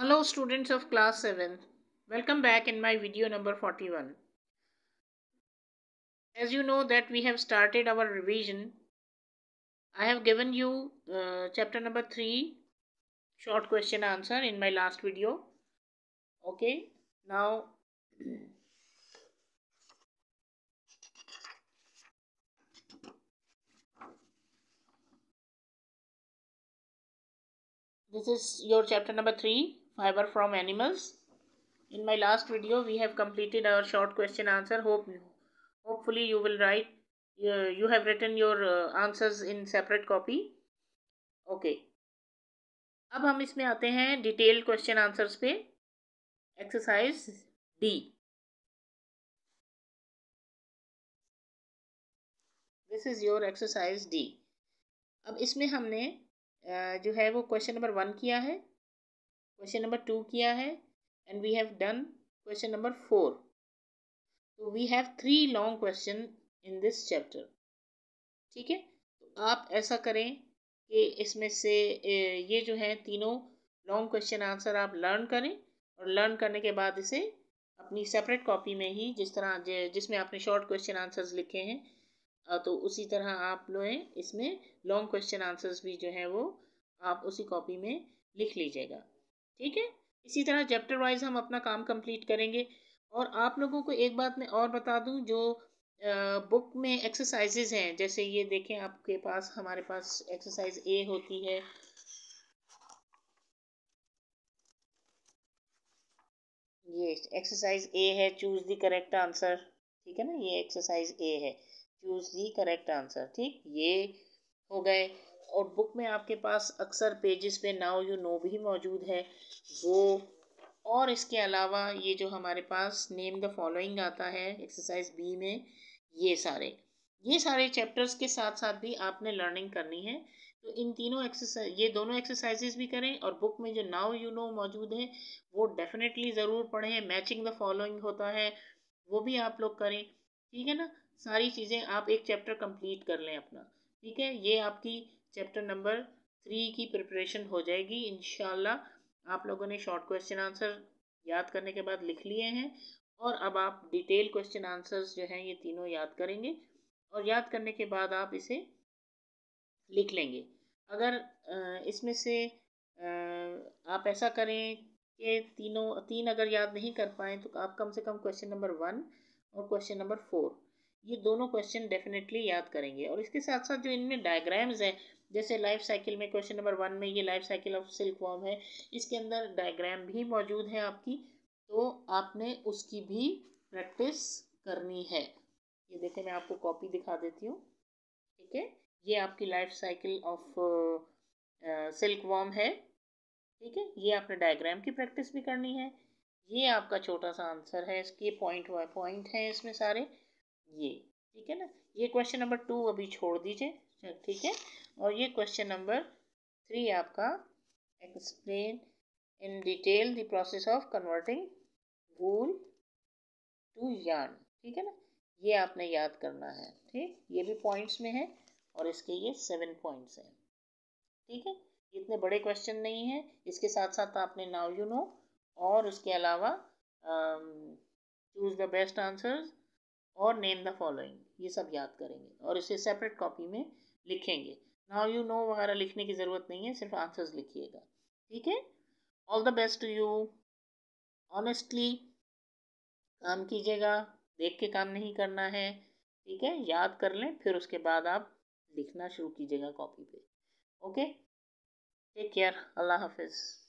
Hello students of class 7. Welcome back in my video number 41. As you know that we have started our revision. I have given you uh, chapter number 3 short question answer in my last video. Okay. Now this is your chapter number 3 fiber from animals in my last video we have completed our short question answer hope hopefully you will write uh, you have written your uh, answers in separate copy okay अब हम इसमें आते हैं detail question answers पे exercise D this is your exercise D अब इसमें हमने जो है वो क्वेश्चन नंबर वन किया है क्वेश्चन नंबर टू किया है and we have done question number four तो we have three long question in this chapter ठीक है तो आप ऐसा करें कि इसमें से ये जो है तीनों लॉन्ग क्वेश्चन आंसर आप लर्न करें और लर्न करने के बाद इसे अपनी सेपरेट कॉपी में ही जिस तरह जिसमें आपने शॉर्ट क्वेश्चन आंसर्स लिखे हैं तो उसी तरह आप लोग इसमें लॉन्ग क्वेश्चन आंसर्स भी जो है वो आप उसी कॉपी में लिख लीजिएगा ठीक है इसी तरह चैप्टर वाइज हम अपना काम कंप्लीट करेंगे और आप लोगों को एक बात मैं और बता दूं जो बुक में एक्सरसाइजेज हैं जैसे ये देखें आपके पास हमारे पास एक्सरसाइज ए होती है ये एक्सरसाइज ए है चूज दी करेक्ट आंसर ठीक है ना ये एक्सरसाइज ए है चूज दी करेक्ट आंसर ठीक ये हो गए और बुक में आपके पास अक्सर पेजेस पे नाउ यू नो भी मौजूद है वो और इसके अलावा ये जो हमारे पास नेम द फॉलोइंग आता है एक्सरसाइज बी में ये सारे ये सारे चैप्टर्स के साथ साथ भी आपने लर्निंग करनी है तो इन तीनों एक्सरसाइज ये दोनों एक्सरसाइजेज भी करें और बुक में जो नाउ यू नो मौजूद है वो डेफिनेटली ज़रूर पढ़ें मैचिंग द फॉलोइंग होता है वो भी आप लोग करें ठीक है ना सारी चीज़ें आप एक चैप्टर कंप्लीट कर लें अपना ठीक है ये आपकी चैप्टर नंबर थ्री की प्रिपरेशन हो जाएगी इन आप लोगों ने शॉर्ट क्वेश्चन आंसर याद करने के बाद लिख लिए हैं और अब आप डिटेल क्वेश्चन आंसर्स जो हैं ये तीनों याद करेंगे और याद करने के बाद आप इसे लिख लेंगे अगर इसमें से आप ऐसा करें कि तीनों तीन अगर याद नहीं कर पाएँ तो आप कम से कम क्वेश्चन नंबर वन और क्वेश्चन नंबर फोर ये दोनों क्वेश्चन डेफिनेटली याद करेंगे और इसके साथ साथ जो इनमें डायग्राम्स हैं जैसे लाइफ साइकिल में क्वेश्चन नंबर वन में ये life cycle of silk worm है इसके अंदर डायग्राम भी मौजूद है आपकी तो आपने उसकी भी प्रैक्टिस करनी है ये देखें मैं आपको कॉपी दिखा देती हूँ ठीक है ये आपकी life cycle of silk worm है ठीक है ये आपने डायग्राम की प्रैक्टिस भी करनी है ये आपका छोटा सा आंसर है इसके पॉइंट बाय पॉइंट हैं इसमें सारे ये ठीक है ना ये क्वेश्चन नंबर टू अभी छोड़ दीजिए ठीक है और ये क्वेश्चन नंबर थ्री आपका explain in detail the process of converting wool to yarn ठीक है ना ये आपने याद करना है ठीक ये भी पॉइंट्स में है और इसके ये सेवन पॉइंट्स हैं ठीक है इतने बड़े क्वेश्चन नहीं है इसके साथ साथ आपने नाउ यू नो और उसके अलावा चूज द बेस्ट आंसर्स और नेम द फॉलोइंग ये सब याद करेंगे और इसे सेपरेट कॉपी में लिखेंगे नाउ यू नो वगैरह लिखने की ज़रूरत नहीं है सिर्फ आंसर्स लिखिएगा ठीक है all the best you honestly काम कीजिएगा देख के काम नहीं करना है ठीक है याद कर लें फिर उसके बाद आप लिखना शुरू कीजिएगा कॉपी पे ओके टेक केयर अल्लाह हाफिज़